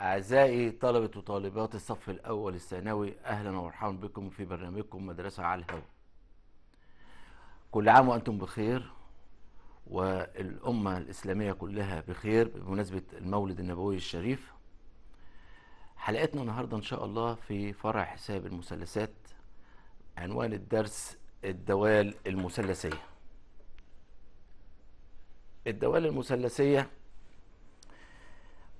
أعزائي طلبة وطالبات الصف الأول الثانوي أهلا ومرحبا بكم في برنامجكم مدرسة على الهواء. كل عام وأنتم بخير والأمة الإسلامية كلها بخير بمناسبة المولد النبوي الشريف. حلقتنا النهاردة إن شاء الله في فرع حساب المثلثات عنوان الدرس الدوال المثلثية. الدوال المثلثية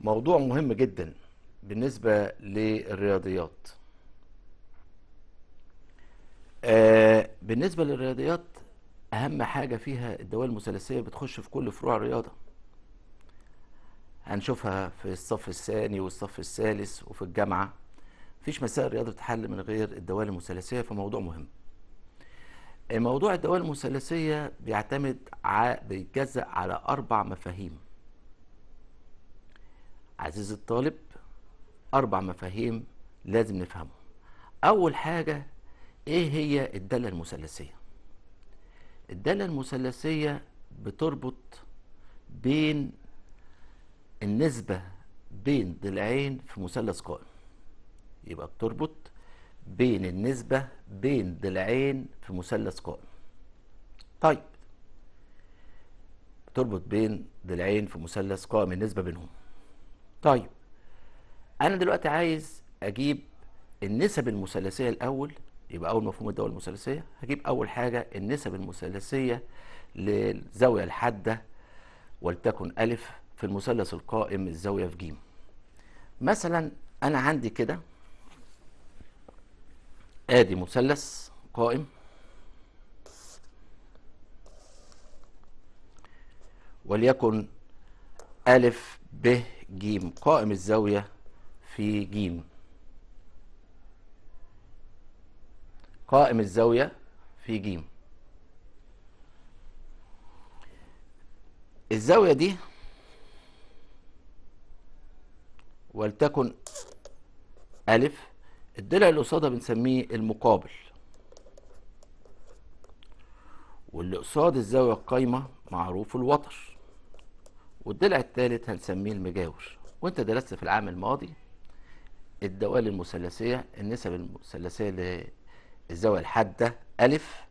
موضوع مهم جدا بالنسبة للرياضيات آه، بالنسبة للرياضيات أهم حاجة فيها الدوال المثلثية بتخش في كل فروع الرياضة هنشوفها في الصف الثاني والصف الثالث وفي الجامعة مفيش مسائل رياضة بتتحل من غير الدوال المثلثية فموضوع مهم آه، موضوع الدوال المثلثية بيعتمد ع... بيتجزأ على أربع مفاهيم عزيزي الطالب أربع مفاهيم لازم نفهمهم أول حاجة إيه هي الدالة المثلثية الدالة المثلثية بتربط بين النسبة بين ضلعين في مثلث قائم يبقى بتربط بين النسبة بين ضلعين في مثلث قائم طيب بتربط بين ضلعين في مثلث قائم النسبة بينهم طيب انا دلوقتي عايز اجيب النسب المثلثيه الاول يبقى اول مفهوم الدوله المثلثيه هجيب اول حاجه النسب المثلثيه للزاويه الحاده ولتكن الف في المثلث القائم الزاويه في ج مثلا انا عندي كده ادي مثلث قائم وليكن أ ب ج قائم الزاوية في ج قائم الزاوية في ج الزاوية دي ولتكن ألف الضلع اللي قصادها بنسميه المقابل واللي قصاد الزاوية القايمة معروف الوتر والضلع الثالث هنسميه المجاور وانت درست في العام الماضي الدوال المثلثية النسب المثلثية للزاوية الحادة ألف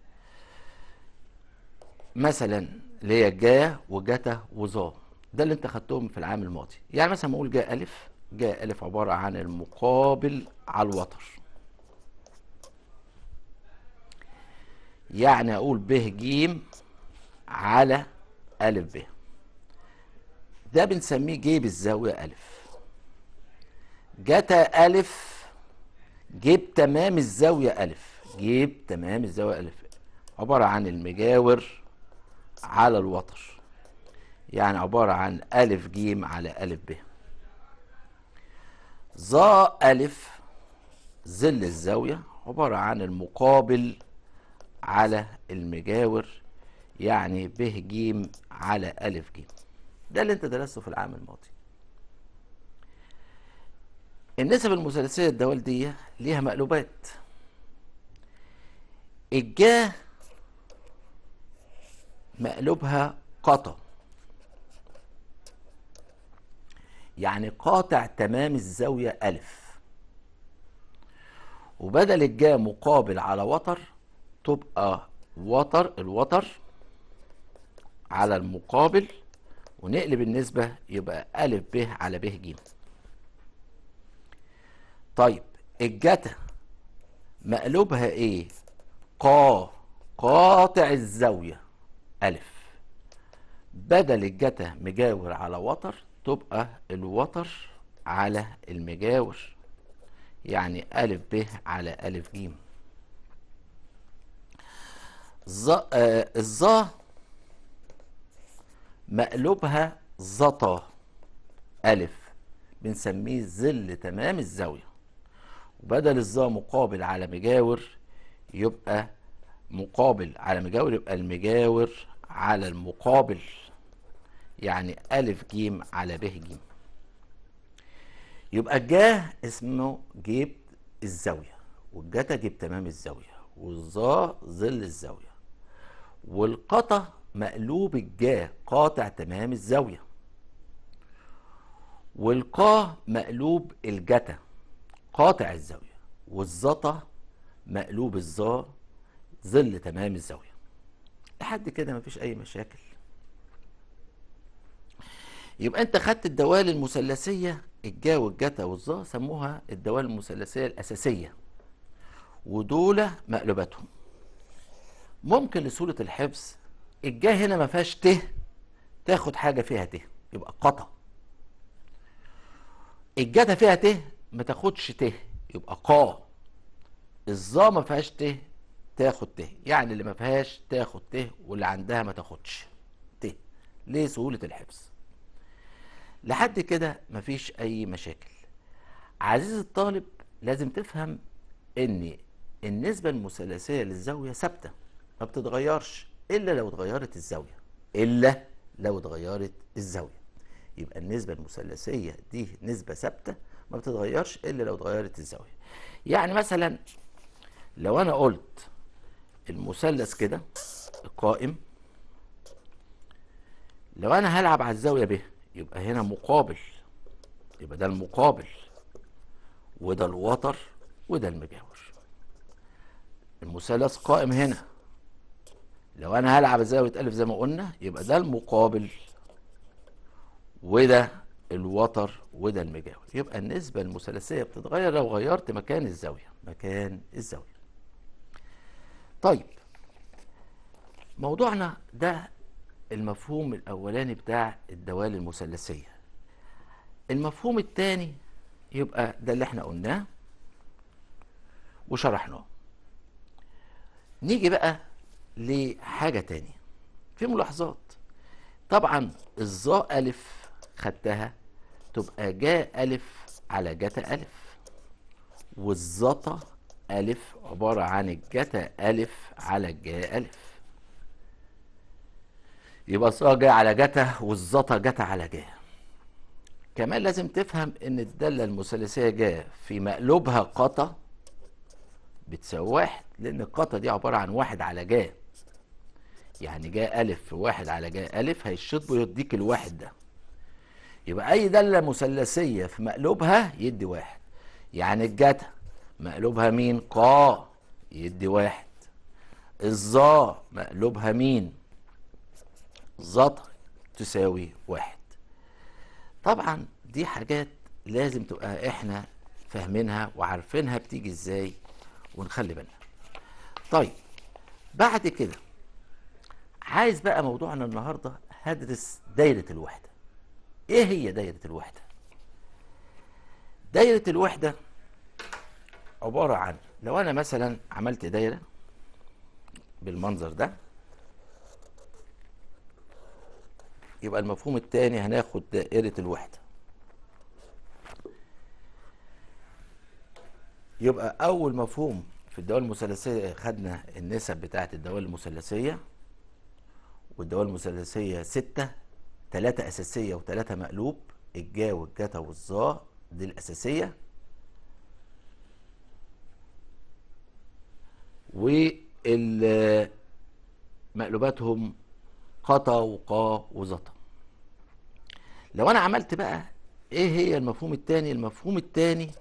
مثلا اللي هي جا وجتا وظا ده اللي انت خدتهم في العام الماضي يعني مثلا ما اقول جا ألف جا ألف عبارة عن المقابل على الوتر يعني أقول ب ج على ألف ب ده بنسميه جيب الزاوية ألف جتا ألف جيب تمام الزاوية ألف جيب تمام الزاوية ألف عبارة عن المجاور على الوتر يعني عبارة عن ألف جيم على ألف ب ظا ألف ظل الزاوية عبارة عن المقابل على المجاور يعني ب ج على ألف ج ده اللي انت درسته في العام الماضي النسب المثلثية دي ليها مقلوبات الجاه مقلوبها قطع يعني قاطع تمام الزاوية ألف وبدل الجا مقابل على وتر تبقى وتر الوتر على المقابل ونقلب النسبة يبقى أ ب على ب ج طيب الجتا مقلوبها ايه قا قاطع الزاوية ألف بدل الجتا مجاور على وتر تبقى الوتر على المجاور يعني ألف ب على ألف جيم آه، الظا مقلوبها زطا ألف بنسميه ظل تمام الزاوية وبدل الظا مقابل على مجاور يبقى مقابل على مجاور يبقى المجاور على المقابل يعني ألف جيم على ب جيم يبقى الجاه اسمه جيب الزاوية والجتا جيب تمام الزاوية والظا ظل الزاوية والقطا مقلوب الجاه قاطع تمام الزاوية والقا مقلوب الجتا قاطع الزاوية والزطة مقلوب الظا ظل تمام الزاوية لحد كده مفيش أي مشاكل يبقى أنت خدت الدوال المثلثية الجا والجتا والظا سموها الدوال المثلثية الأساسية ودول مقلوباتهم ممكن لسهولة الحفظ الجا هنا ما فيهاش ت تاخد حاجه فيها ت يبقى قطع الجتا فيها ت ما تاخدش ت يبقى قا الظا ما فيهاش ت تاخد ت يعني اللي ما فيهاش تاخد ت واللي عندها ما تاخدش ت ليه سهوله الحفظ لحد كده مفيش اي مشاكل عزيزي الطالب لازم تفهم ان النسبه المثلثيه للزاويه ثابته ما بتتغيرش الا لو اتغيرت الزاويه الا لو اتغيرت الزاويه يبقى النسبه المثلثيه دي نسبه ثابته ما بتتغيرش الا لو اتغيرت الزاويه يعني مثلا لو انا قلت المثلث كده القائم لو انا هلعب على الزاويه ب يبقى هنا مقابل يبقى ده المقابل وده الوتر وده المجاور المثلث قائم هنا لو انا هلعب الزاويه الف زي ما قلنا يبقى ده المقابل وده الوتر وده المجاور يبقى النسبه المثلثيه بتتغير لو غيرت مكان الزاويه مكان الزاويه طيب موضوعنا ده المفهوم الاولاني بتاع الدوال المثلثيه المفهوم الثاني يبقى ده اللي احنا قلناه وشرحناه نيجي بقى لحاجه تانية في ملاحظات طبعا الظا الف خدتها تبقى جاء الف على جتا الف والظطا الف عباره عن الجتا الف على الجاء الف يبقى الظاء جاء على جتا والظطا جتا على جاء كمان لازم تفهم ان الداله المثلثيه جاء في مقلوبها قطا بتساوي واحد لان القطا دي عباره عن واحد على جاء يعني جاء ألف في واحد على جاء ألف هيشطب ويديك الواحد ده يبقى أي دالة مثلثية في مقلوبها يدي واحد يعني الجتا مقلوبها مين قا يدي واحد الظا مقلوبها مين زط تساوي واحد طبعا دي حاجات لازم تبقى احنا فاهمينها وعارفينها بتيجي ازاي ونخلي بالنا طيب بعد كده عايز بقى موضوعنا النهارده هدرس دايرة الوحدة ايه هي دايرة الوحدة دايرة الوحدة عبارة عن لو انا مثلا عملت دايرة بالمنظر ده يبقى المفهوم الثاني هناخد دائرة الوحدة يبقى أول مفهوم في الدوال المثلثية خدنا النسب بتاعة الدوال المثلثية والدوال المثلثية ستة تلاتة أساسية وتلاتة مقلوب الجا والجتا والظا دي الأساسية ومقلوباتهم قطا وقا وزطا لو أنا عملت بقى إيه هي المفهوم التاني المفهوم التاني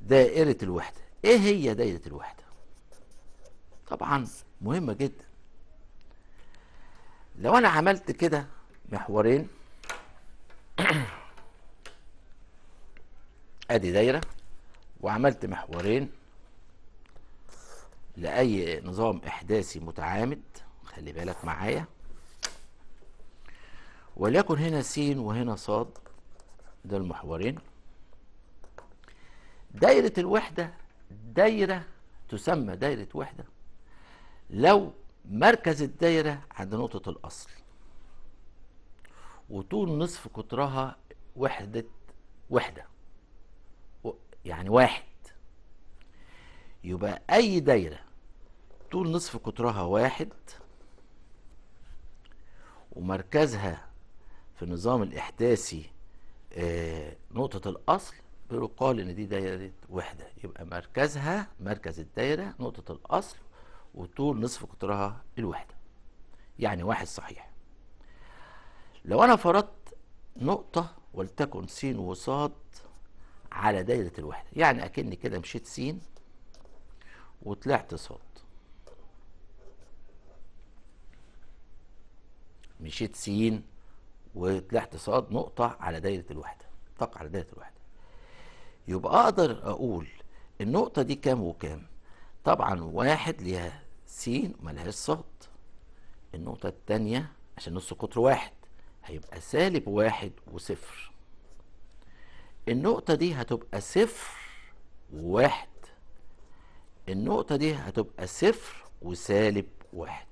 دائرة الوحدة ايه هي دائرة الوحدة طبعا مهمة جدا لو انا عملت كده محورين ادي دايرة وعملت محورين لأي نظام إحداثي متعامد خلي بالك معايا وليكن هنا س وهنا ص ده المحورين دايرة الوحدة دايرة تسمى دايرة وحدة لو مركز الدايرة عند نقطة الأصل وطول نصف قطرها وحدة وحدة يعني واحد يبقى أي دايرة طول نصف قطرها واحد ومركزها في النظام الإحداثي آه، نقطة الأصل بيقال إن دي دايرة وحدة يبقى مركزها مركز الدايرة نقطة الأصل وطول نصف قطرها الوحدة يعني واحد صحيح لو أنا فرضت نقطة ولتكن س وصاد على دايرة الوحدة يعني أكني كده مشيت س وطلعت صاد مشيت س وطلعت صاد نقطة على دايرة الوحدة طاقة على دايرة الوحدة يبقى أقدر أقول النقطة دي كام وكام طبعا واحد ليها س ملهاش صاد النقطة التانية عشان نص قطر واحد هيبقى سالب واحد وصفر النقطة دي هتبقى صفر وواحد النقطة دي هتبقى صفر وسالب واحد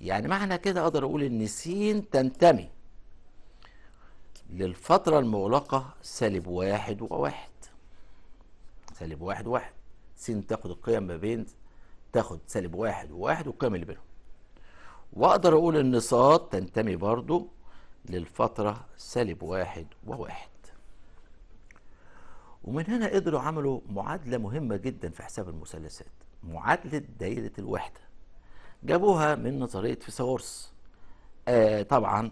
يعني معنى كده اقدر اقول ان س تنتمي للفترة المغلقة سالب واحد وواحد سالب واحد واحد س تاخد القيم ما بين تاخد سالب واحد وواحد والقيم اللي بينهم واقدر اقول ان ص تنتمي برضو للفترة سالب واحد وواحد ومن هنا قدروا عملوا معادلة مهمة جدا في حساب المثلثات معادلة دايرة الوحدة جابوها من نظرية فيثاغورس آه طبعا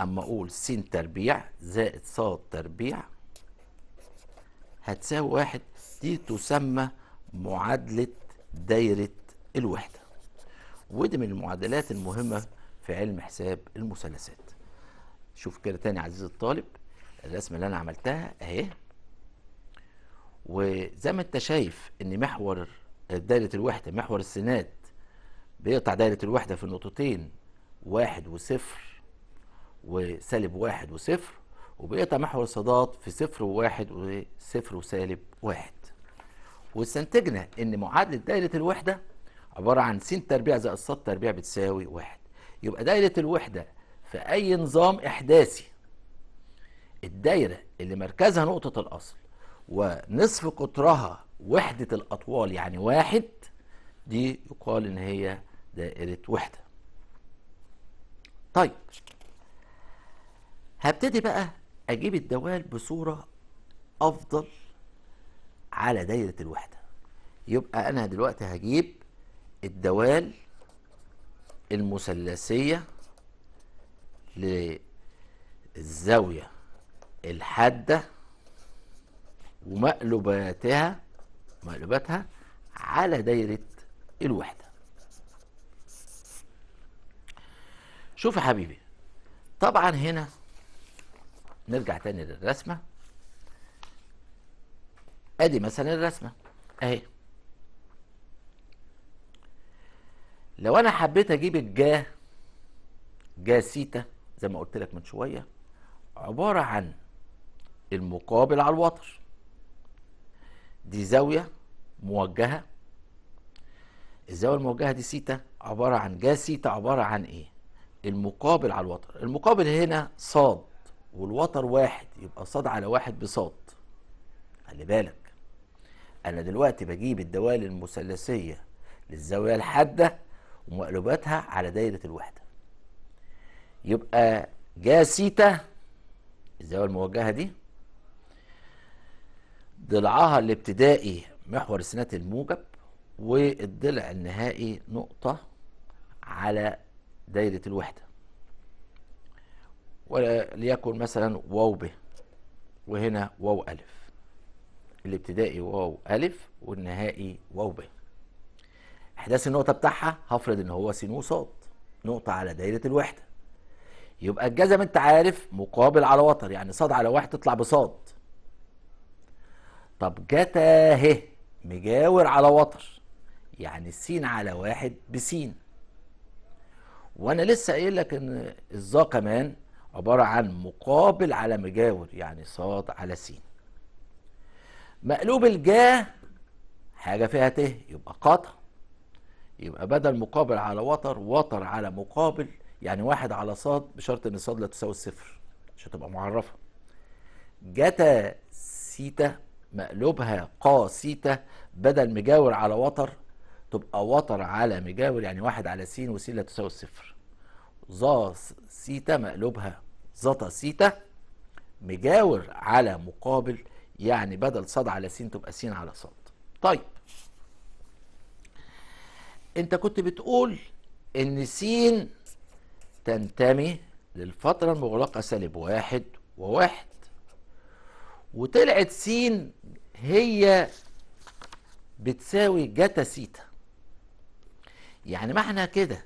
اما اقول س تربيع زائد ص تربيع هتساوي واحد دي تسمى معادلة دايرة الوحدة ودي من المعادلات المهمة في علم حساب المثلثات شوف كده تاني عزيزي الطالب الرسمة اللي أنا عملتها أهي وزي ما أنت شايف إن محور دايرة الوحدة محور السناد بيقطع دايرة الوحدة في النقطتين واحد وصفر وسالب واحد وصفر وبيقطع محور الصادات في صفر وواحد وصفر وسالب واحد واستنتجنا إن معادلة دايرة الوحدة عبارة عن س تربيع زائد ص تربيع بتساوي واحد يبقى دايرة الوحدة في أي نظام إحداثي الدايرة اللي مركزها نقطة الأصل ونصف قطرها وحدة الأطوال يعني واحد دي يقال إن هي دائرة وحدة. طيب هبتدي بقى أجيب الدوال بصورة أفضل على دايرة الوحدة. يبقى أنا دلوقتي هجيب الدوال المثلثية للزاوية الحادة ومقلوباتها مقلوباتها على دايرة الوحدة شوف يا حبيبي طبعا هنا نرجع تاني للرسمة ادي مثلا الرسمة اهي لو انا حبيت اجيب الجا جا سيتا زي ما قلت لك من شويه عباره عن المقابل على الوتر دي زاويه موجهه الزاويه الموجهه دي سيتا عباره عن جا سيتا عباره عن ايه المقابل على الوتر المقابل هنا صاد والوتر واحد يبقى صاد على واحد بصاد خلي بالك انا دلوقتي بجيب الدوال المثلثيه للزاويه الحاده ومقلوباتها على دايرة الوحدة يبقى جا سيتا الزاوية الموجهة دي ضلعها الابتدائي محور سنة الموجب والضلع النهائي نقطة على دايرة الوحدة وليكن مثلا واو ب وهنا واو ألف الابتدائي واو ألف والنهائي واو ب احداث النقطه بتاعها هفرض ان هو سين وصاد نقطه على دايره الوحده يبقى الجزم انت عارف مقابل على وتر يعني صاد على واحد تطلع بصاد طب جتا ه مجاور على وتر يعني السين على واحد بسين وانا لسه قايل لك ان الظا كمان عباره عن مقابل على مجاور يعني صاد على سين مقلوب الجاه حاجه فيها ت يبقى قطع يبقى بدل مقابل على وتر وتر على مقابل يعني واحد على صاد بشرط ان الصاد لا تساوي الصفر عشان تبقى معرفه جتا سيتا مقلوبها قا سيتا بدل مجاور على وتر تبقى وتر على مجاور يعني واحد على س وسين لا تساوي الصفر ظا سيتا مقلوبها ظتا سيتا مجاور على مقابل يعني بدل صاد على س تبقى س على صاد طيب انت كنت بتقول ان سين تنتمي للفترة المغلقة سالب واحد وواحد وطلعت سين هي بتساوي جتا سيتا يعني معنى كده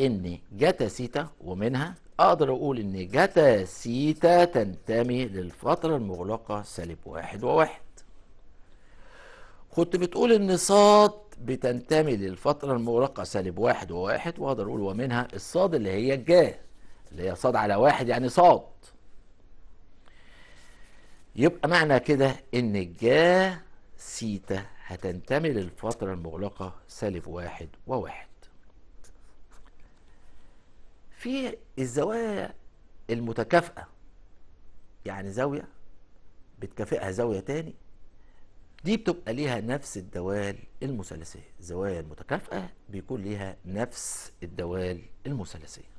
ان جتا سيتا ومنها اقدر اقول ان جتا سيتا تنتمي للفترة المغلقة سالب واحد وواحد كنت بتقول ان صاد بتنتمي للفترة المغلقة سالب واحد وواحد وأقدر أقول ومنها الصاد اللي هي الجا اللي هي صاد على واحد يعني صاد يبقى معنى كده إن الجا سيتا هتنتمي للفترة المغلقة سالب واحد وواحد في الزوايا المتكافئة يعني زاوية بتكافئها زاوية تاني دي بتبقى ليها نفس الدوال المثلثية الزوايا المتكافئة بيكون ليها نفس الدوال المثلثية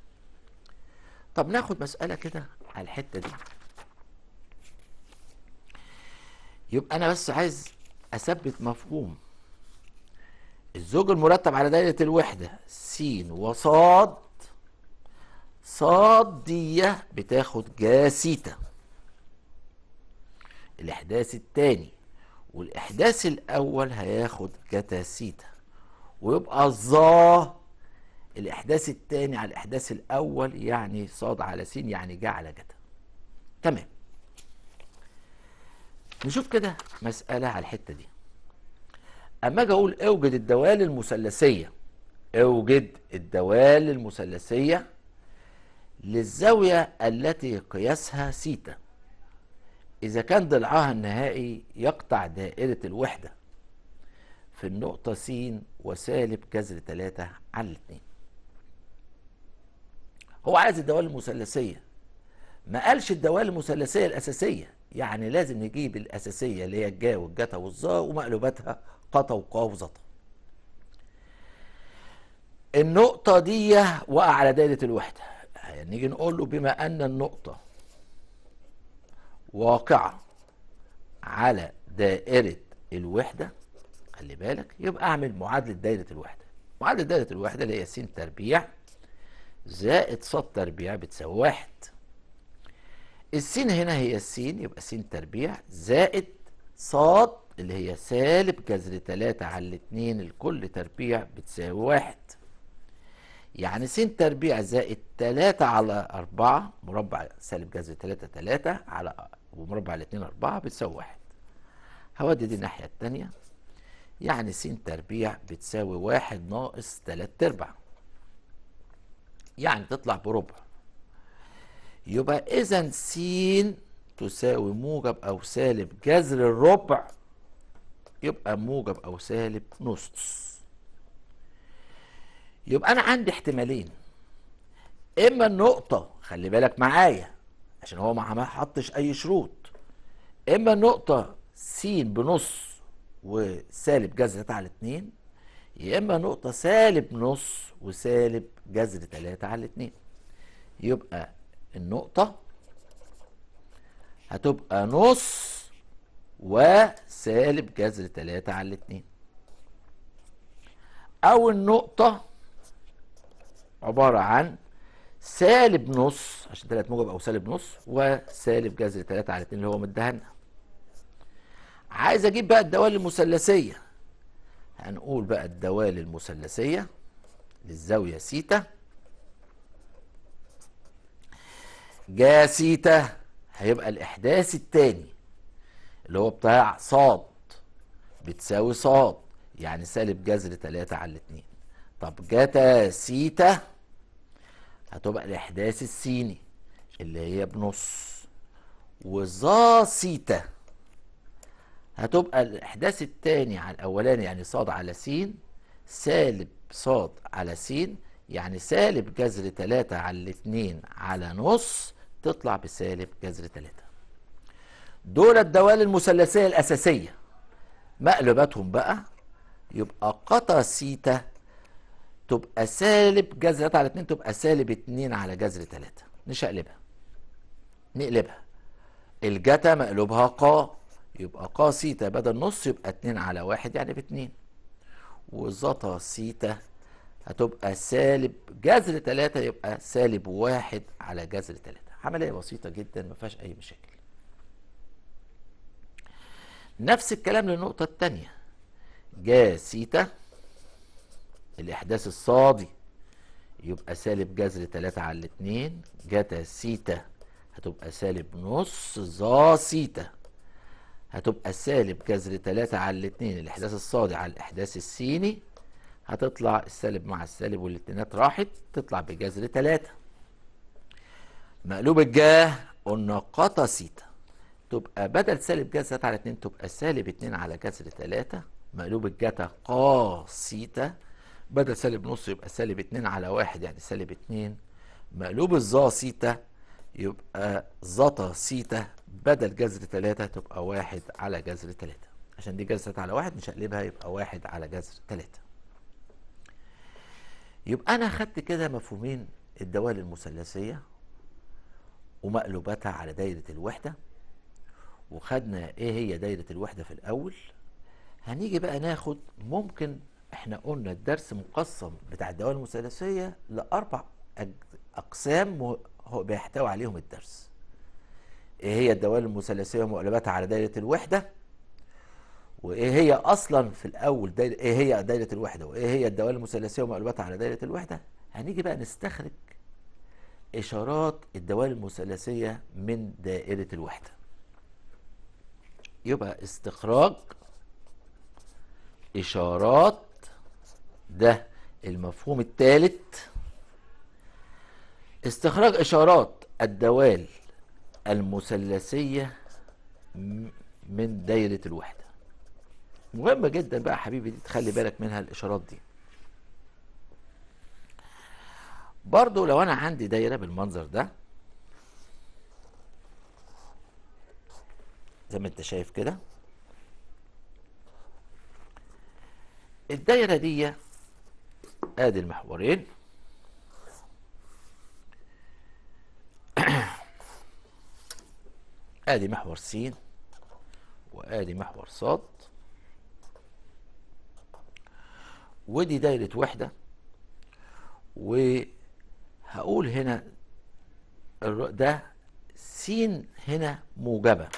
طب ناخد مسألة كده على الحتة دي يبقى أنا بس عايز أثبت مفهوم الزوج المرتب على دايرة الوحدة س وصاد ديه بتاخد جاسيتا الإحداث الثاني والإحداث الأول هياخد جتا سيتا ويبقى ظا الإحداث الثاني على الإحداث الأول يعني صاد على س يعني جا على جتا تمام نشوف كده مسألة على الحتة دي أما أجي أقول اوجد الدوال المثلثية اوجد الدوال المثلثية للزاوية التي قياسها سيتا إذا كان ضلعها النهائي يقطع دائرة الوحدة في النقطة س وسالب كسر 3 على 2 هو عايز الدوال المثلثية ما قالش الدوال المثلثية الأساسية يعني لازم نجيب الأساسية اللي هي الجا والجتا والظا ومقلوباتها قطا وقا وزطا النقطة دي وقع على دائرة الوحدة يعني نيجي نقول له بما أن النقطة واقعة على دائرة الوحدة خلي بالك يبقى أعمل معادلة دايرة الوحدة معادلة دايرة الوحدة اللي هي س تربيع زائد ص تربيع بتساوي واحد السين هنا هي السين يبقى س تربيع زائد ص اللي هي سالب جذر 3 على 2 الكل تربيع بتساوي واحد يعني س تربيع زائد 3 على 4 مربع سالب جذر 3 3 على ومربع الاثنين أربعة بتساوي واحد هودي دي الناحية التانية يعني س تربيع بتساوي واحد ناقص تلات أرباع يعني تطلع بربع يبقى إذا س تساوي موجب أو سالب جذر الربع يبقى موجب أو سالب نص يبقى أنا عندي احتمالين إما النقطة خلي بالك معايا عشان هو ما حطش اي شروط اما النقطة س بنص وسالب جذر تلاتة على اتنين يا اما نقطة سالب نص وسالب جذر تلاتة على اتنين يبقى النقطة هتبقى نص وسالب جذر تلاتة على اتنين او النقطة عبارة عن سالب نص عشان 3 موجب او سالب نص وسالب جذر 3 على 2 اللي هو مدهنا عايز اجيب بقى الدوال المثلثيه هنقول بقى الدوال المثلثيه للزاويه سيتا جا سيتا هيبقى الاحداث الثاني اللي هو بتاع صاد بتساوي صاد يعني سالب جذر 3 على 2 طب جتا سيتا هتبقى الاحداث السيني اللي هي بنص وظا سيتا هتبقى الاحداث الثاني على الاولاني يعني صاد على س سالب صاد على س يعني سالب جذر 3 على 2 على نص تطلع بسالب جذر 3 دول الدوال المثلثيه الاساسيه مقلوباتهم بقى يبقى قطا سيتا تبقى سالب جذر 3 على 2 تبقى سالب 2 على جذر 3 نشقلبها نقلبها الجتا مقلوبها قا يبقى قا سيتا بدل نص يبقى 2 على 1 يعني ب 2 وزتا سيتا هتبقى سالب جذر 3 يبقى سالب 1 على جذر 3 عملية بسيطة جدا ما فيهاش أي مشاكل نفس الكلام للنقطة الثانيه جا سيتا الإحداث الصادي يبقى سالب جذر 3 على 2 جتا سيتا هتبقى سالب نص ظا سيتا هتبقى سالب جذر 3 على 2 الإحداث الصادي على الإحداث السيني هتطلع السالب مع السالب والاتنينات راحت تطلع بجذر 3 مقلوب الجاه قلنا قطا سيتا تبقى بدل سالب جذر 3 على 2 تبقى سالب 2 على جذر 3 مقلوب الجتا قا سيتا بدل سالب نص يبقى سالب 2 على 1 يعني سالب 2 مقلوب الظا سيتا يبقى زتا سيتا بدل جذر 3 تبقى واحد على جذر 3 عشان دي جذر على واحد مش هقلبها يبقى واحد على جذر 3 يبقى انا خدت كده مفهومين الدوال المثلثيه ومقلوباتها على دايره الوحده وخدنا ايه هي دايره الوحده في الاول هنيجي بقى ناخد ممكن احنا قلنا الدرس مقسم بتاع الدوائر المثلثيه لاربع اقسام هو بيحتوي عليهم الدرس ايه هي الدوائر المثلثيه ومقلباتها على دايره الوحده وايه هي اصلا في الاول دايرة ايه هي دايره الوحده وايه هي الدوائر المثلثيه ومقلباتها على دايره الوحده هنيجي بقى نستخرج اشارات الدوائر المثلثيه من دائره الوحده يبقى استخراج اشارات ده المفهوم الثالث استخراج إشارات الدوال المثلثية من دايرة الوحدة مهمة جدا بقى حبيبي دي تخلي بالك منها الإشارات دي برضو لو أنا عندي دايرة بالمنظر ده زي ما انت شايف كده الدايرة دي ادي المحورين ادي محور س وادي محور ص ودي دايرة وحدة وهقول هنا ده س هنا موجبة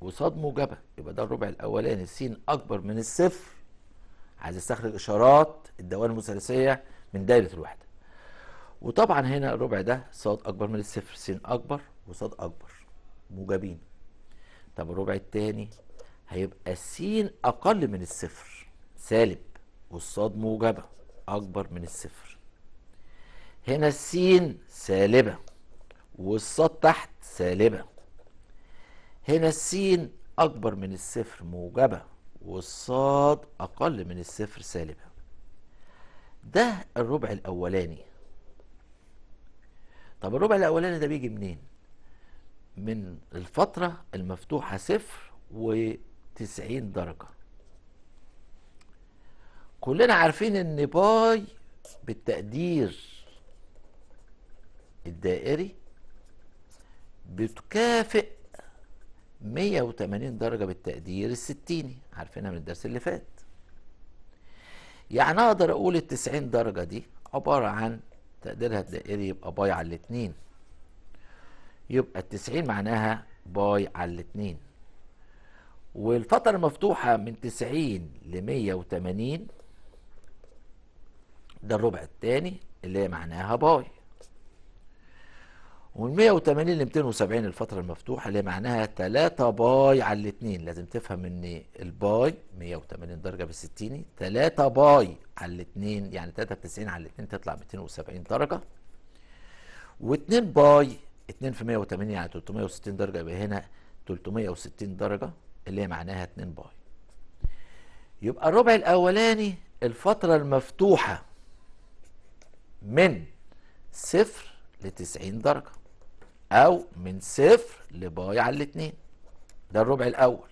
وصاد موجبة يبقى ده الربع الأولاني س أكبر من الصفر عايز استخرج اشارات الدوائر المثلثيه من دايره الوحده وطبعا هنا الربع ده ص اكبر من الصفر س اكبر وص اكبر موجبين طب الربع الثاني هيبقى س اقل من الصفر سالب والصاد موجبه اكبر من الصفر هنا السين سالبه والصاد تحت سالبه هنا السين اكبر من الصفر موجبه والصاد أقل من الصفر سالبا ده الربع الأولاني طب الربع الأولاني ده بيجي منين؟ من الفترة المفتوحة صفر وتسعين درجة كلنا عارفين ان باي بالتقدير الدائري بتكافئ 180 درجة بالتقدير الستيني عارفينها من الدرس اللي فات يعني اقدر اقول ال 90 درجة دي عبارة عن تقديرها الدائري يبقى باي على 2 يبقى ال 90 معناها باي على 2 والفترة المفتوحة من 90 ل 180 ده الربع الثاني اللي هي معناها باي ومن 180 ل 270 الفترة المفتوحة اللي معناها 3 باي على الاثنين لازم تفهم ان الباي 180 درجة بالستيني 3 باي على الاثنين يعني 93 على الاثنين تطلع 270 درجة و2 باي 2 في 180 يعني 360 درجة يبقى هنا 360 درجة اللي هي معناها 2 باي يبقى الربع الأولاني الفترة المفتوحة من 0 ل 90 درجة او من صفر لباي على الاتنين ده الربع الاول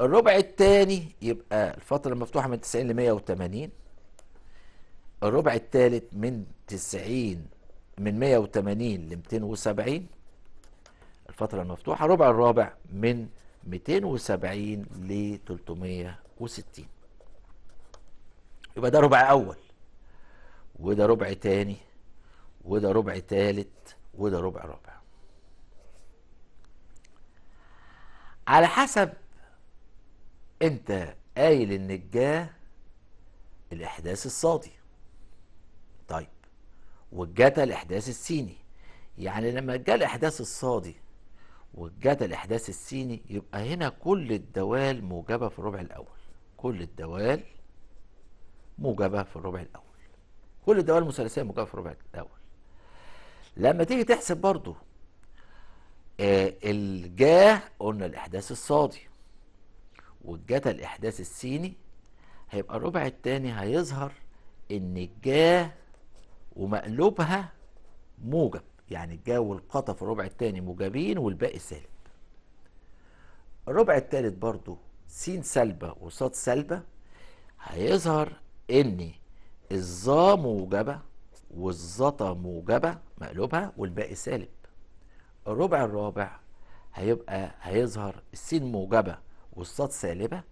الربع التاني يبقى الفترة المفتوحة من 90 ل 180 الربع التالت من 90 من 180 ل 270 الفترة المفتوحة الربع الرابع من 270 ل 360 يبقى ده ربع أول وده ربع تاني وده ربع تالت وده ربع رابع على حسب انت قايل ان النجاه الاحداث الصادي طيب والجتا الاحداث السيني يعني لما جاء الاحداث الصادي والجتا الاحداث السيني يبقى هنا كل الدوال موجبه في الربع الاول كل الدوال موجبه في الربع الاول كل الدوال المثلثيه موجبه في الربع الاول لما تيجي تحسب برضو آه الجاه قلنا الإحداث الصادي والجتا الإحداث السيني هيبقى الربع التاني هيظهر إن الجاه ومقلوبها موجب يعني الجاه والقطه في الربع التاني موجبين والباقي سالب الربع التالت برضو س سالبة وصاد سالبة هيظهر إن الظا موجبة والزتا موجبة مقلوبها والباقي سالب الربع الرابع هيبقى هيظهر السين موجبة والصاد سالبة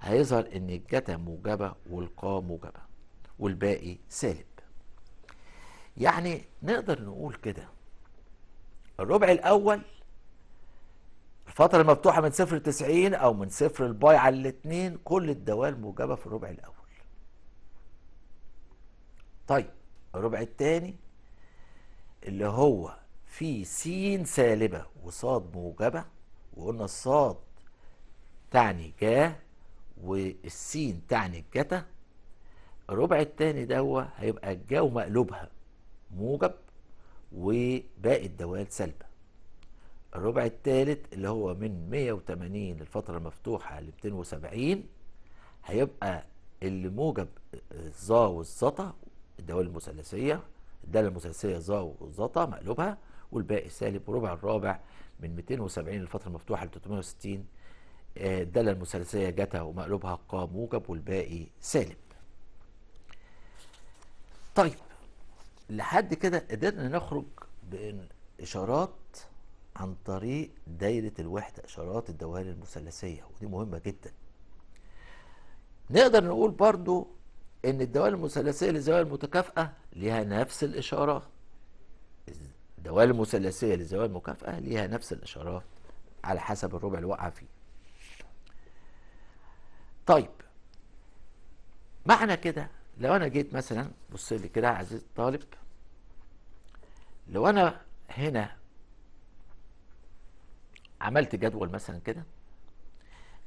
هيظهر ان الجتا موجبة والقا موجبة والباقي سالب يعني نقدر نقول كده الربع الاول الفترة المفتوحة من صفر تسعين أو من صفر الباي على الاتنين كل الدوال موجبة في الربع الأول. طيب الربع الثاني اللي هو فيه س سالبه وصاد موجبه وقلنا الصاد تعني جا والسين تعني الجتا الربع التاني ده هو هيبقى الجا ومقلوبها موجب وباقي الدوال سالبه الربع التالت اللي هو من 180 الفتره المفتوحة ل 270 هيبقى اللي موجب الظا والزطا الدوال المثلثيه الداله المثلثيه ظا وظتا مقلوبها والباقي سالب وربع الرابع من 270 للفتره المفتوحه ل 360 آه، الداله المثلثيه جتا ومقلوبها قا موجب والباقي سالب. طيب لحد كده قدرنا نخرج بإن إشارات عن طريق دايرة الوحدة إشارات الدوال المثلثية ودي مهمة جدا نقدر نقول برضو ان الدوال المثلثيه للزوايا المتكافئه ليها نفس الاشاره الدوال المثلثيه للزوايا المكافئه ليها نفس الاشارات على حسب الربع اللي واقعه فيه طيب معنى كده لو انا جيت مثلا بص لي كده يا عزيزي الطالب لو انا هنا عملت جدول مثلا كده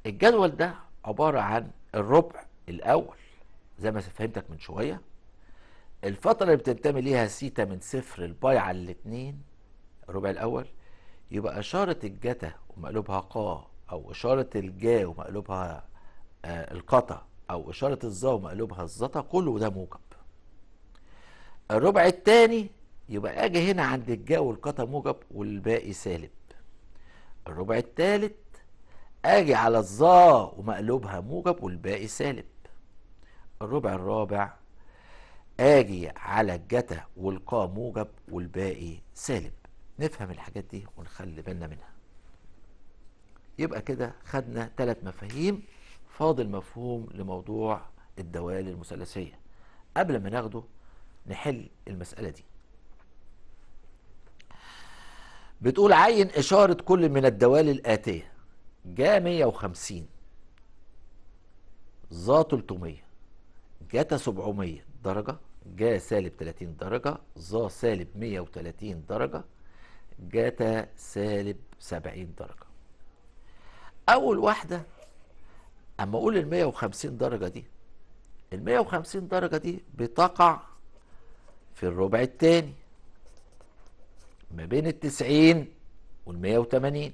الجدول ده عباره عن الربع الاول زي ما فهمتك من شويه الفتره اللي بتنتمي ليها سيتا من صفر الباي على الاثنين الربع الاول يبقى اشاره الجتا ومقلوبها قا او اشاره الجا ومقلوبها آه، القطا او اشاره الظا ومقلوبها الظتا كله ده موجب الربع الثاني يبقى اجي هنا عند الجا والقطا موجب والباقي سالب الربع الثالث اجي على الظا ومقلوبها موجب والباقي سالب الربع الرابع اجي على الجتا والقاء موجب والباقي سالب نفهم الحاجات دي ونخلي بالنا منها يبقى كده خدنا ثلاث مفاهيم فاضل مفهوم لموضوع الدوال المثلثية قبل ما ناخده نحل المسألة دي بتقول عين إشارة كل من الدوال الآتية جا 150 ظا 300 جتا 700 درجة جا سالب 30 درجة ظا سالب 130 درجة جتا سالب 70 درجة أول واحدة أما أقول ال 150 درجة دي ال 150 درجة دي بتقع في الربع الثاني ما بين 90 وال 180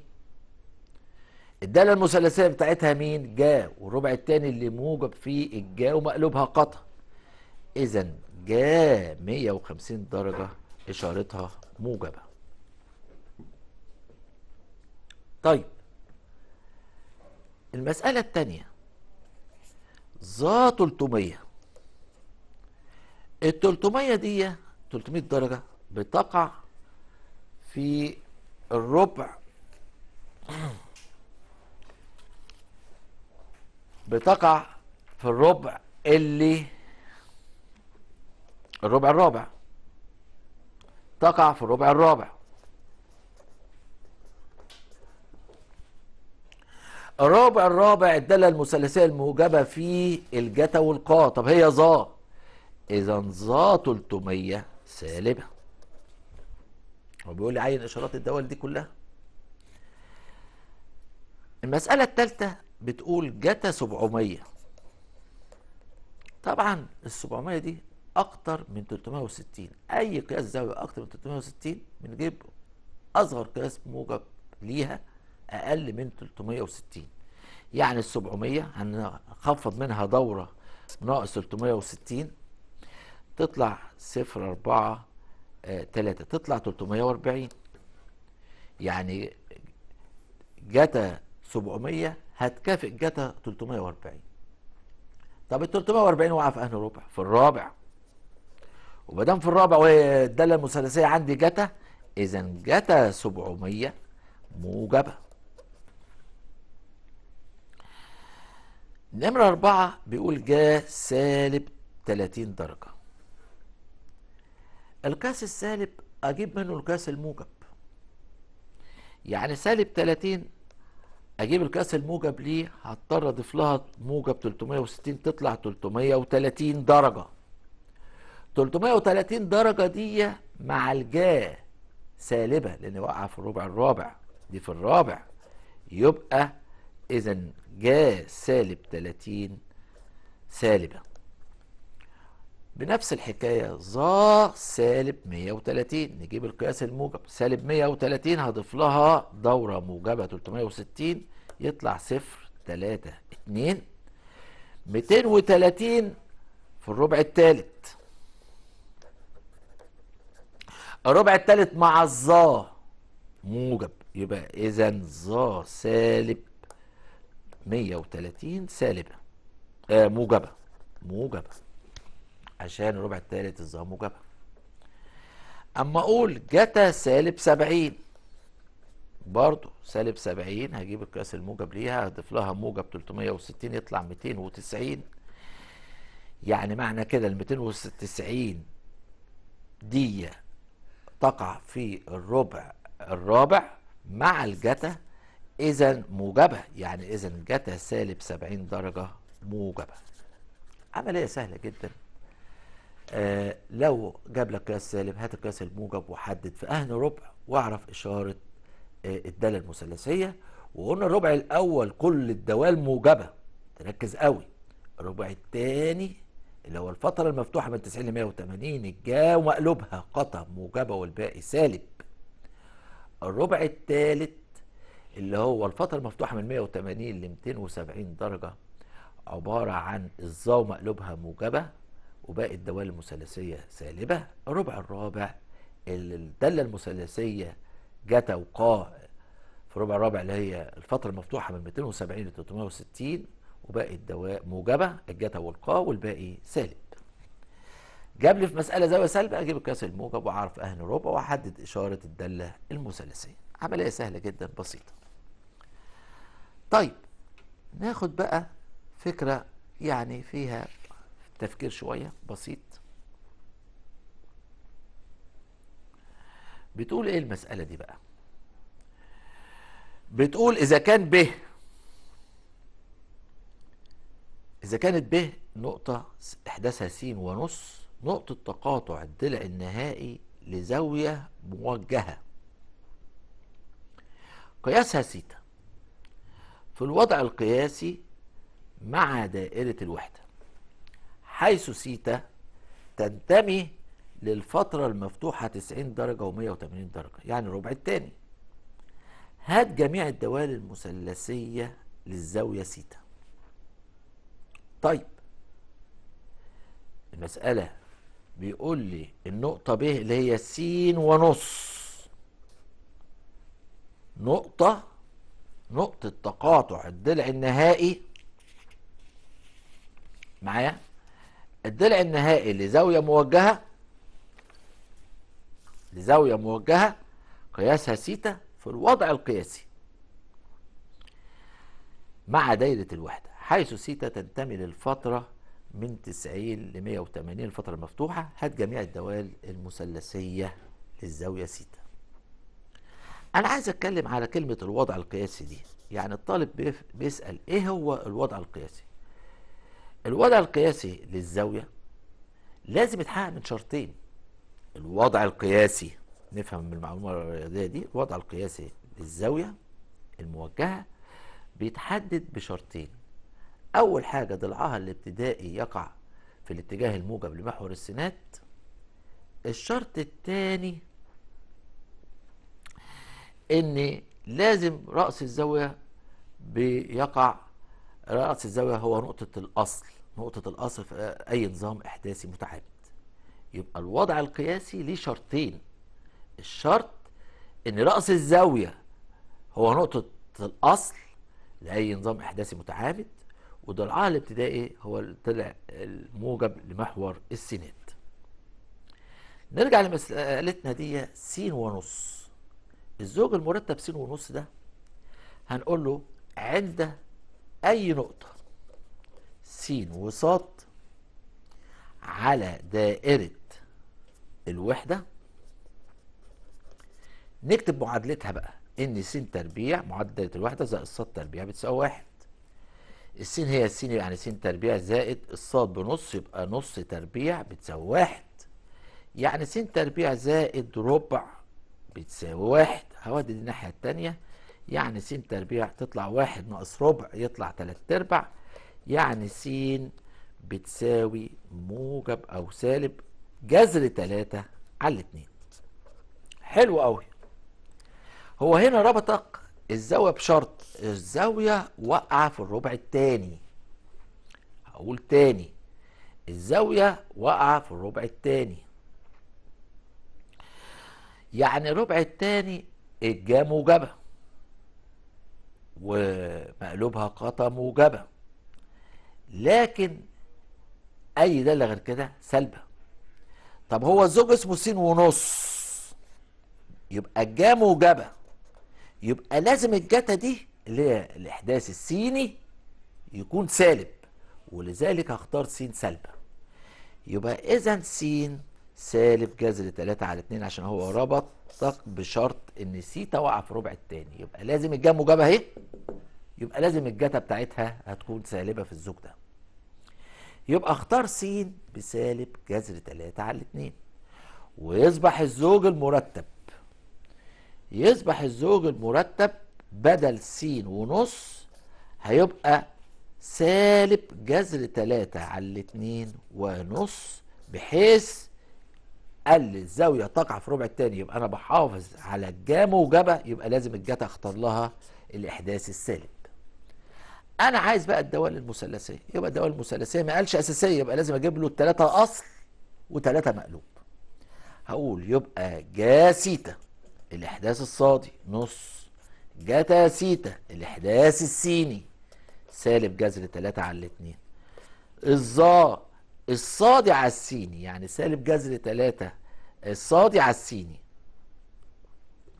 الدالة المثلثية بتاعتها مين؟ جا والربع التاني اللي موجب فيه الجا ومقلوبها قطع. إذا جا 150 درجة إشارتها موجبة. طيب المسألة التانية ظا 300 ال 300 دي 300 درجة بتقع في الربع بتقع في الربع اللي الربع الرابع تقع في الربع الرابع الرابع الرابع الدالة المثلثية الموجبة في الجتا والقا طب هي ظا إذا ظا 300 سالبة هو بيقول لي عين إشارات الدوال دي كلها المسألة الثالثة بتقول جتا 700 طبعا ال 700 دي اكتر من 360 اي قياس زاويه اكتر من 360 بنجيب اصغر قياس موجب ليها اقل من 360 يعني ال 700 هنخفض منها دوره ناقص 360 تطلع 0 4 3 تطلع 340 يعني جتا 700 هتكافئ جتا 340 طب ال 340 وقع في انهي ربع؟ في الرابع وما دام في الرابع وهي الداله المثلثيه عندي جتا اذا جتا 700 موجبه نمرة أربعة بيقول جا سالب 30 درجة القياس السالب أجيب منه القياس الموجب يعني سالب 30 اجيب القياس الموجب ليه هضطر اضيف لها موجب 360 تطلع 330 درجه 330 درجه دي مع الجا سالبه لان واقعه في الربع الرابع دي في الرابع يبقى اذا جا سالب 30 سالبه بنفس الحكاية ظا سالب 130 نجيب القياس الموجب سالب 130 هضيف لها دورة موجبة 360 يطلع صفر 3 2 230 في الربع الثالث الربع الثالث مع الظا موجب يبقى إذا ظا سالب 130 سالبة آه موجبة موجبة عشان الربع الثالث الظهر موجبه اما اقول جتا سالب 70 برضو سالب 70 هجيب القياس الموجب ليها هضيف لها موجب 360 يطلع 290 يعني معنى كده ال 290 دي تقع في الربع الرابع مع الجتا اذا موجبه يعني اذا الجتا سالب 70 درجه موجبه عمليه سهله جدا آه، لو جاب لك قياس سالب هات القياس الموجب وحدد في اهل ربع واعرف إشارة آه، الدالة المثلثية وقلنا الربع الأول كل الدوال موجبة تركز قوي الربع الثاني اللي هو الفترة المفتوحة من 90 ل 180 الجا ومقلوبها قطع موجبة والباقي سالب الربع الثالث اللي هو الفترة المفتوحة من 180 ل 270 درجة عبارة عن الظا ومقلوبها موجبة وباقي الدوال المثلثية سالبة الربع الرابع الدالة المثلثية جتا وقا في الربع الرابع اللي هي الفترة المفتوحة من 270 ل 360 وباقي الدواء موجبة الجتا والقا والباقي سالب جاب لي في مسألة زاوية سالبة أجيب القياس الموجب وأعرف أهل ربع وأحدد إشارة الدالة المثلثية عملية سهلة جدا بسيطة طيب ناخد بقى فكرة يعني فيها تفكير شويه بسيط بتقول ايه المساله دي بقى بتقول اذا كان ب اذا كانت ب نقطه احداثها س ونص نقطه تقاطع الضلع النهائي لزاويه موجهه قياسها سيتا في الوضع القياسي مع دائرة الوحدة حيث سيتا تنتمي للفترة المفتوحة 90 درجة و180 درجة يعني الربع الثاني هات جميع الدوال المثلثية للزاوية سيتا طيب المسألة بيقول لي النقطة ب اللي هي س ونص نقطة نقطة تقاطع الضلع النهائي معايا الضلع النهائي لزاوية موجهة لزاوية موجهة قياسها سيتا في الوضع القياسي مع دايرة الوحدة حيث سيتا تنتمي للفترة من 90 ل 180 الفترة المفتوحة هات جميع الدوال المثلثية للزاوية سيتا أنا عايز أتكلم على كلمة الوضع القياسي دي يعني الطالب بيسأل إيه هو الوضع القياسي الوضع القياسي للزاوية لازم يتحقق من شرطين الوضع القياسي نفهم من المعلومة الرياضية دي الوضع القياسي للزاوية الموجهة بيتحدد بشرطين أول حاجة ضلعها الابتدائي يقع في الاتجاه الموجب لمحور السينات الشرط الثاني ان لازم رأس الزاوية بيقع رأس الزاوية هو نقطة الأصل نقطة الأصل في أي نظام إحداثي متعامد يبقى الوضع القياسي ليه شرطين الشرط إن رأس الزاوية هو نقطة الأصل لأي نظام إحداثي متعامد وضلعها الابتدائي هو اللي طلع الموجب لمحور السينات نرجع لمسألتنا دي س ونص الزوج المرتب س ونص ده هنقول له عند أي نقطة س وص على دائرة الوحدة نكتب معادلتها بقى إن س تربيع معادلة دائرة الوحدة زائد ص تربيع بتساوي واحد الس هي س يعني س تربيع زائد الص بنص يبقى نص تربيع بتساوي واحد يعني س تربيع زائد ربع بتساوي واحد هودي الناحية التانية يعني س تربيع تطلع واحد ناقص ربع يطلع تلات ارباع يعني س بتساوي موجب او سالب جذر تلاتة على اتنين حلو قوي هو هنا ربطك الزاوية بشرط الزاوية واقعة في الربع التاني هقول تاني الزاوية واقعة في الربع التاني يعني الربع التاني الجا موجبه ومقلوبها قطا موجبة لكن أي دالة غير كده سلبة طب هو الزوج اسمه س ونص يبقى الجا موجبة يبقى لازم الجتا دي اللي هي الإحداث السيني يكون سالب ولذلك هختار س سلبة يبقى إذا س سالب جذر 3 على 2 عشان هو ربطك بشرط ان سيتا وقع في ربع الثاني يبقى لازم الجا موجبه اهي يبقى لازم الجتا بتاعتها هتكون سالبه في الزوج ده يبقى اختار س بسالب جذر 3 على 2 ويصبح الزوج المرتب يصبح الزوج المرتب بدل س ونص هيبقى سالب جذر 3 على 2 ونص بحيث قال الزاويه تقع في ربع الثاني يبقى انا بحافظ على جا موجبه يبقى لازم الجا تختار لها الاحداث السالب انا عايز بقى الدوال المثلثيه يبقى الدوال المثلثيه ما قالش اساسيه يبقى لازم اجيب له الثلاثه اصل وثلاثه مقلوب هقول يبقى جا سيتا الاحداث الصادي نص جتا سيتا الاحداث السيني سالب جذر تلاتة على 2 الظا الصادي على السيني يعني سالب جذر 3 الصادي على السيني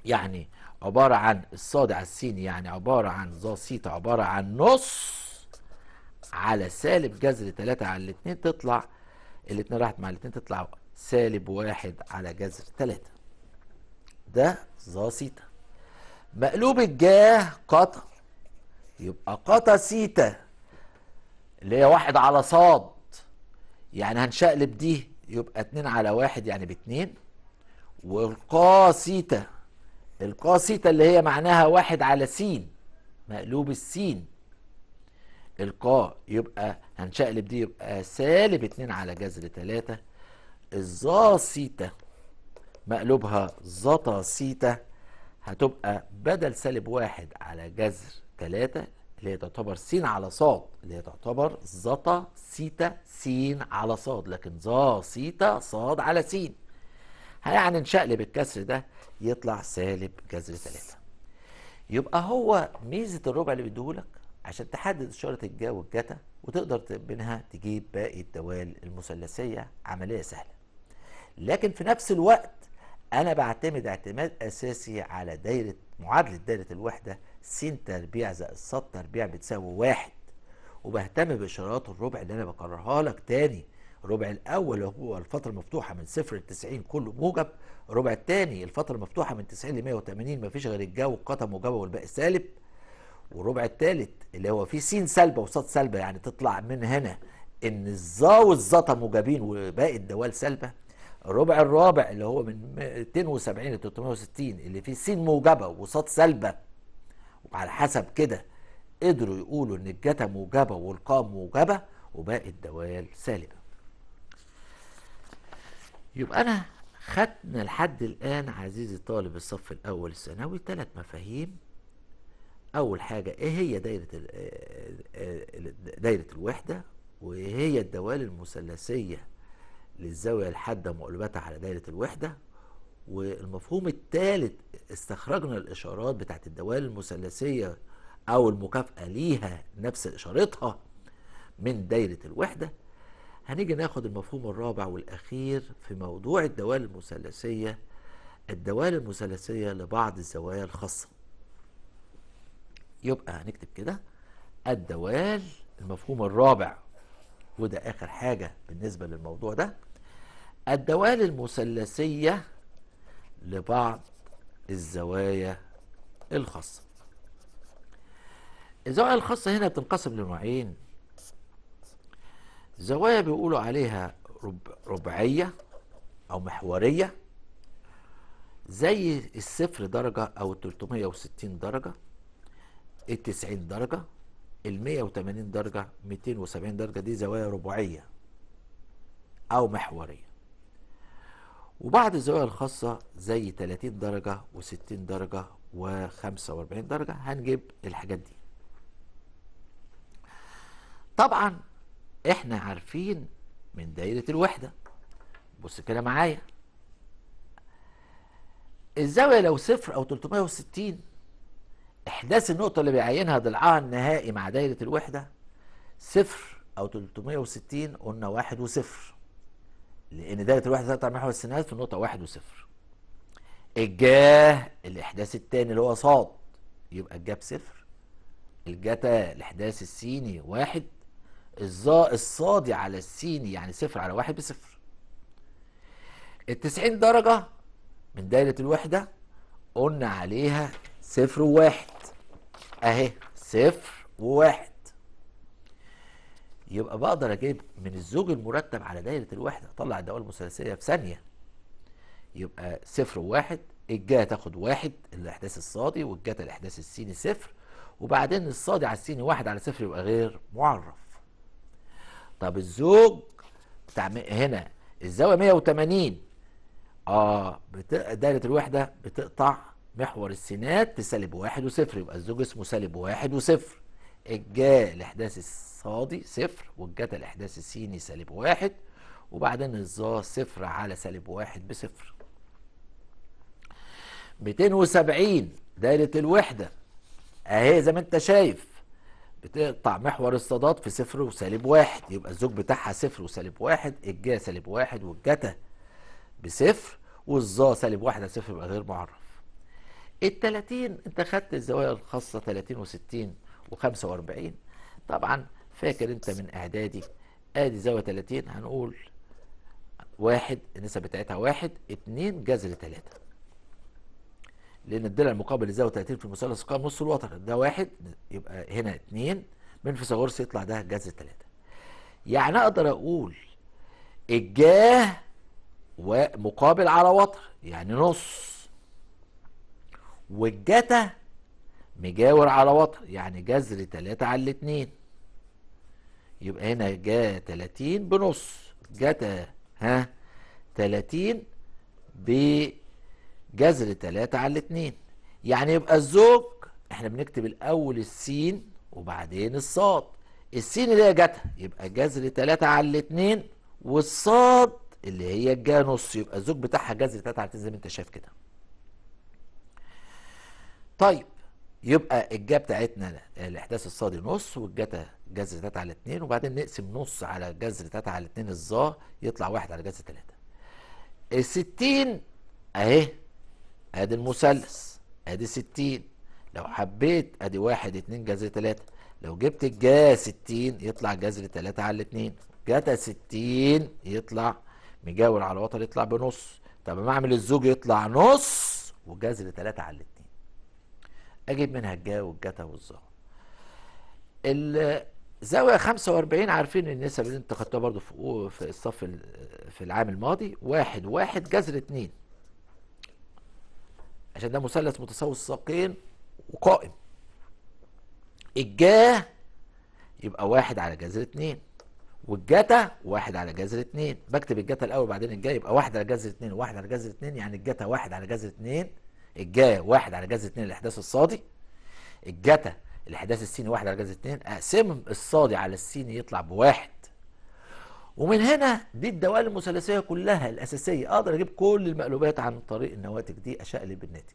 يعني عبارة عن على السيني يعني عبارة عن ظا سيتا عبارة عن نص على سالب جذر 3 على الاتنين تطلع الاتنين راحت مع الاتنين تطلع سالب واحد على جذر 3 ده ظا سيتا مقلوب الجاه قطر يبقى قطا سيتا اللي هي واحد على صاد يعني هنشقلب دي يبقى اتنين على واحد يعني باتنين والقاسيتا القاسيتا اللي هي معناها واحد على سين مقلوب السين القا يبقى هنشقلب دي يبقى سالب اتنين على جذر تلاتة الزاسيتا مقلوبها زطاسيتا هتبقى بدل سالب واحد على جذر تلاتة اللي هي تعتبر س على ص اللي هي تعتبر زتا سيتا س على ص لكن ظا سيتا ص على س يعني نشقلب الكسر ده يطلع سالب جذر 3 يبقى هو ميزه الربع اللي بيديهولك عشان تحدد اشاره الجا والجتا وتقدر منها تجيب باقي الدوال المثلثيه عمليه سهله لكن في نفس الوقت انا بعتمد اعتماد اساسي على دايره معادله دايره الوحده س تربيع زائد ص تربيع بتساوي واحد وبهتم باشارات الربع اللي انا بكررها لك تاني الربع الاول هو الفتره المفتوحه من صفر ل 90 كله موجب الربع الثاني الفتره المفتوحه من 90 ل 180 مفيش غير الجو والقطم موجبه والباقي سالب والربع الثالث اللي هو فيه س سالبه وصاد سالبه يعني تطلع من هنا ان الظا والظتا موجبين وباقي الدوال سالبه الربع الرابع اللي هو من 270 ل 360 اللي فيه س موجبه وصاد سلبه وعلى حسب كده قدروا يقولوا ان الجتا موجبه والقام موجبه وباقي الدوال سالبه. يبقى انا خدنا لحد الان عزيزي طالب الصف الاول الثانوي ثلاث مفاهيم اول حاجه ايه هي دايره آه، آه، آه، دايره الوحده وايه هي الدوال المثلثيه للزاوية الحادة مقلوبتها على دايرة الوحدة والمفهوم الثالث استخرجنا الإشارات بتاعت الدوال المثلثية أو المكافأة ليها نفس إشارتها من دايرة الوحدة هنيجي ناخد المفهوم الرابع والأخير في موضوع الدوال المثلثية الدوال المثلثية لبعض الزوايا الخاصة يبقى هنكتب كده الدوال المفهوم الرابع وده آخر حاجة بالنسبة للموضوع ده الدوال المثلثية لبعض الزوايا الخاصة الزوايا الخاصة هنا بتنقسم لنوعين زوايا بيقولوا عليها ربعية أو محورية زي الصفر درجة أو 360 درجة التسعين درجة ال 180 درجة 270 درجة دي زوايا رباعية أو محورية وبعض الزوايا الخاصة زي 30 درجة و60 درجة و45 درجة هنجيب الحاجات دي طبعا احنا عارفين من دايرة الوحدة بص كده معايا الزاوية لو صفر أو 360 احداث النقطه اللي بيعينها ضلعها النهائي مع دايره الوحده صفر او 360 قلنا واحد وصفر لان دايره الوحده تقطع محور السينات في النقطه واحد وصفر الجاه الاحداث الثاني اللي هو صاد يبقى الجاه بصفر الجتا الاحداث السيني واحد الظا الصادي على السيني يعني صفر على واحد بصفر التسعين درجة من دايرة الوحدة قلنا عليها صفر وواحد اهي صفر وواحد يبقى بقدر اجيب من الزوج المرتب على دايره الوحده اطلع الدوال المثلثيه في ثانيه يبقى صفر وواحد الجا تاخد واحد الاحداث الصادي والجهه الاحداث السيني صفر وبعدين الصادي على السيني واحد على صفر يبقى غير معرف طب الزوج بتاع هنا الزاويه 180 اه دايره الوحده بتقطع محور السينات سالب واحد وصفر يبقى الزوج اسمه سالب واحد وصفر الجا الاحداث الصادي صفر والجتا الاحداث السيني سالب واحد وبعدين الظا صفر على سالب واحد بصفر 270 دايرة الوحدة اهي زي ما انت شايف بتقطع محور الصادات في صفر وسالب واحد يبقى الزوج بتاعها صفر وسالب واحد الجا سالب واحد والجتا بصفر والظا سالب واحد على صفر يبقى غير معرف ال 30 انت خدت الزوايا الخاصه 30 و60 و45 طبعا فاكر انت من اعدادي ادي زاويه 30 هنقول واحد النسبه بتاعتها واحد اتنين جذر تلاتة لان الضلع المقابل لزاويه 30 في المثلث قام نص الوتر ده واحد يبقى هنا اتنين من فيثاغورس يطلع ده جذر تلاتة يعني اقدر اقول الجاه مقابل على وتر يعني نص والجتا مجاور على وتر يعني جذر 3 على 2 يبقى هنا جا 30 بنص جتا ها 30 بجذر 3 على 2 يعني يبقى الزوج احنا بنكتب الاول السين وبعدين الصاد السين اللي هي جتا يبقى جذر 3 على 2 والصاد اللي هي الجا نص يبقى الزوج بتاعها جذر 3 على 2 زي ما انت شايف كده طيب يبقى الجا بتاعتنا الاحداث الصادي نص والجتا جذر تاتا على 2 وبعدين نقسم نص على جذر تاتا على 2 الظا يطلع 1 على جذر 3 الستين 60 اهي ادي المثلث ادي 60 لو حبيت ادي 1 2 جذر 3 لو جبت الجا 60 يطلع جذر 3 على 2 جتا 60 يطلع مجاور على وتر يطلع بنص طب اما اعمل الزوج يطلع نص وجذر 3 على 2 اجيب منها الجا والجتا والظا. الزاويه 45 عارفين النسب اللي انت خدتها برضو في في الصف في العام الماضي 1 1 جذر 2 عشان ده مثلث متساوي الساقين وقائم. الجا يبقى واحد على جذر 2 والجتا واحد على جذر 2 بكتب الجتا الاول وبعدين الجا يبقى واحد على جذر 2 1 على جذر 2 يعني الجتا واحد على جذر 2 الجا واحد على جذر 2 الاحداث الصادي الجتا الاحداث السيني واحد على جذر 2 اقسمهم الصادي على السيني يطلع بواحد ومن هنا دي الدوال المثلثيه كلها الاساسيه اقدر اجيب كل المقلوبات عن طريق النواتج دي اشقلب الناتج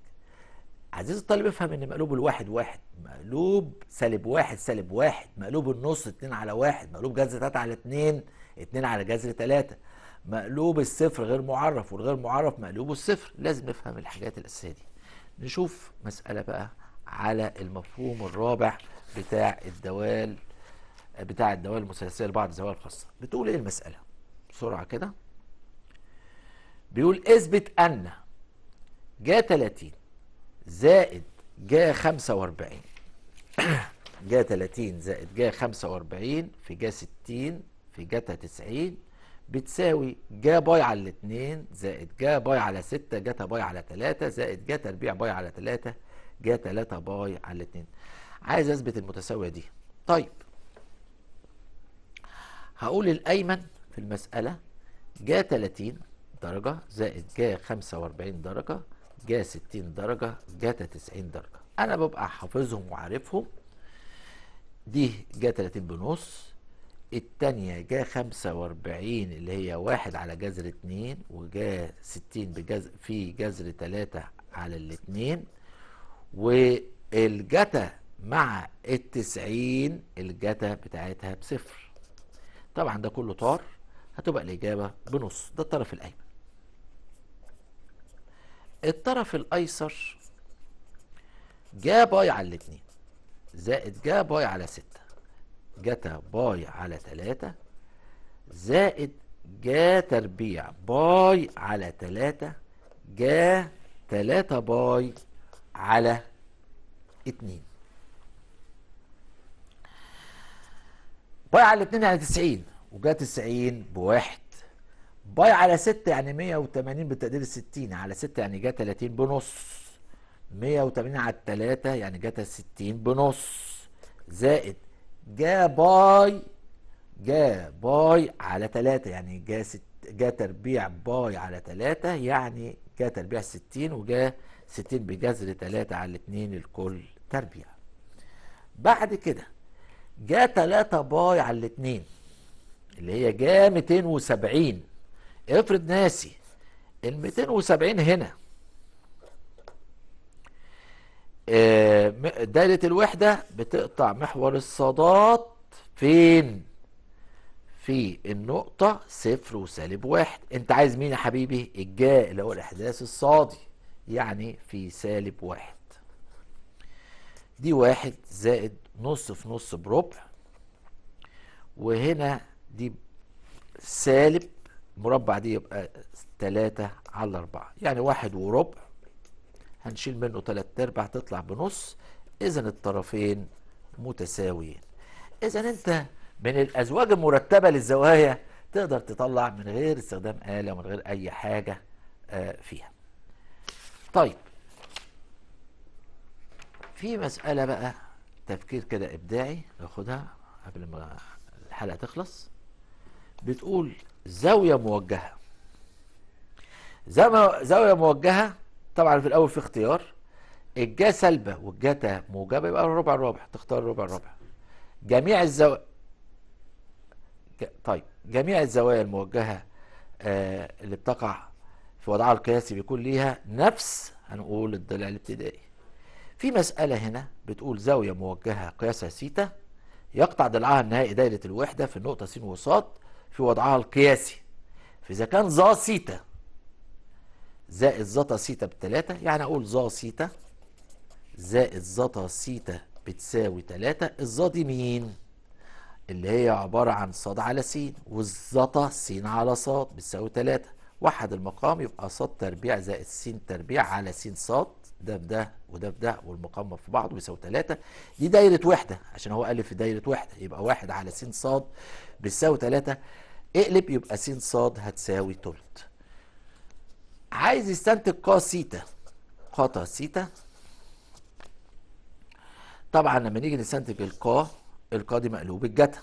عزيزي الطالب افهم ان مقلوب الواحد واحد مقلوب سالب واحد سالب واحد مقلوب النص اتنين على واحد مقلوب جذر تلاته على اتنين اتنين على جذر تلاته مقلوب الصفر غير معرف والغير معرف مقلوبه الصفر لازم نفهم الحاجات الاساسيه دي نشوف مسألة بقى على المفهوم الرابع بتاع الدوال بتاع الدوال المثلثية لبعض الزوايا الخاصة بتقول ايه المسألة بسرعة كده بيقول اثبت ان جا 30 زائد جا 45 جا 30 زائد جا 45 في جا 60 في جا 90 بتساوي جا باي على الاتنين زائد جا باي على ستة جتا باي على تلاتة زائد جا تربيع باي على تلاتة جا تلاتة باي على الاتنين عايز اثبت المتساوية دي طيب هقول الايمن في المسألة جا 30 درجة زائد جا 45 درجة جا 60 درجة جاتا 90 درجة أنا ببقى حافظهم وعارفهم دي جا 30 بنص التانية جا خمسة واربعين اللي هي واحد على جذر اتنين وجا ستين بجذر في جذر تلاتة على الاتنين والجتا مع التسعين الجتا بتاعتها بصفر طبعا ده كله طار هتبقى الإجابة بنص ده الطرف الأيمن الطرف الأيسر جا باي على الاتنين زائد جا باي على ستة جتا باي على 3 زائد جا تربيع باي على 3 جا 3 باي على اتنين باي على اتنين يعني تسعين وجا تسعين بواحد باي على ستة يعني مية بالتقدير بتقدير الستين على ستة يعني جا تلاتين بنص مية على التلاتة يعني جا 60 بنص زائد جا باي جا باي على تلاتة يعني جا ست جا تربيع باي على تلاتة يعني جا تربيع ستين وجا ستين بجذر تلاتة على اتنين الكل تربيع بعد كده جا تلاتة باي على الاتنين اللي هي جا ميتين وسبعين افرض ناسي ال 270 هنا آه، دايرة الوحدة بتقطع محور الصادات فين؟ في النقطة صفر وسالب واحد انت عايز مين يا حبيبي؟ الجاء اللي هو الإحداث الصادي يعني في سالب واحد دي واحد زائد نص في نص بربع وهنا دي سالب مربع دي يبقى تلاتة على أربعة يعني واحد وربع هنشيل منه ثلاث ارباع تطلع بنص اذا الطرفين متساويين اذا انت من الازواج المرتبه للزوايا تقدر تطلع من غير استخدام آلة ومن غير أي حاجة آه، فيها طيب في مسألة بقى تفكير كده إبداعي ناخدها قبل ما الحلقة تخلص بتقول زاوية موجهة زاوية موجهة طبعا في الاول في اختيار الجا سلبة والجا موجبة يبقى الربع الرابع تختار الربع الرابع جميع الزوايا طيب جميع الزوايا الموجهة آه اللي بتقع في وضعها القياسي بيكون ليها نفس هنقول الضلع الابتدائي في مسألة هنا بتقول زاوية موجهة قياسها سيتا يقطع ضلعها النهائي دايرة الوحدة في النقطة س وص في وضعها القياسي فإذا كان ظا سيتا زائد زتا سيتا بتلاتة يعني أقول زا سيتا زائد زتا سيتا بتساوي تلاتة الزا دي مين؟ اللي هي عبارة عن صاد على س والزتا س على ص بتساوي تلاتة وحد المقام يبقى صاد تربيع زائد س تربيع على س صاد ده بده وده بده والمقام في بعضه بيساوي تلاتة دي دايره وحده عشان هو الف في دايره وحده يبقى واحد على س ص بتساوي تلاتة اقلب يبقى س ص هتساوي تلت عايز يستنتج قاس سيتا قاطع سيتا طبعا لما نيجي نستنتج القا القا دي مقلوب الجتا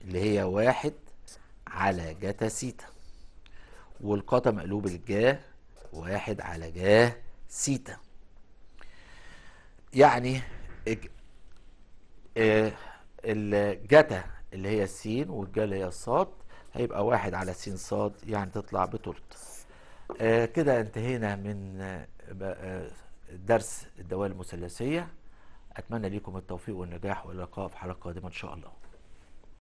اللي هي واحد على جتا سيتا والقا مقلوب الجا واحد على جا سيتا يعني إيه، الجتا اللي هي السين والجا اللي هي الصاد هيبقى واحد على سين صاد يعني تطلع بتلت آه، كده انتهينا من آه، آه، درس الدوال المثلثيه اتمنى ليكم التوفيق والنجاح واللقاء في حلقه قادمه ان شاء الله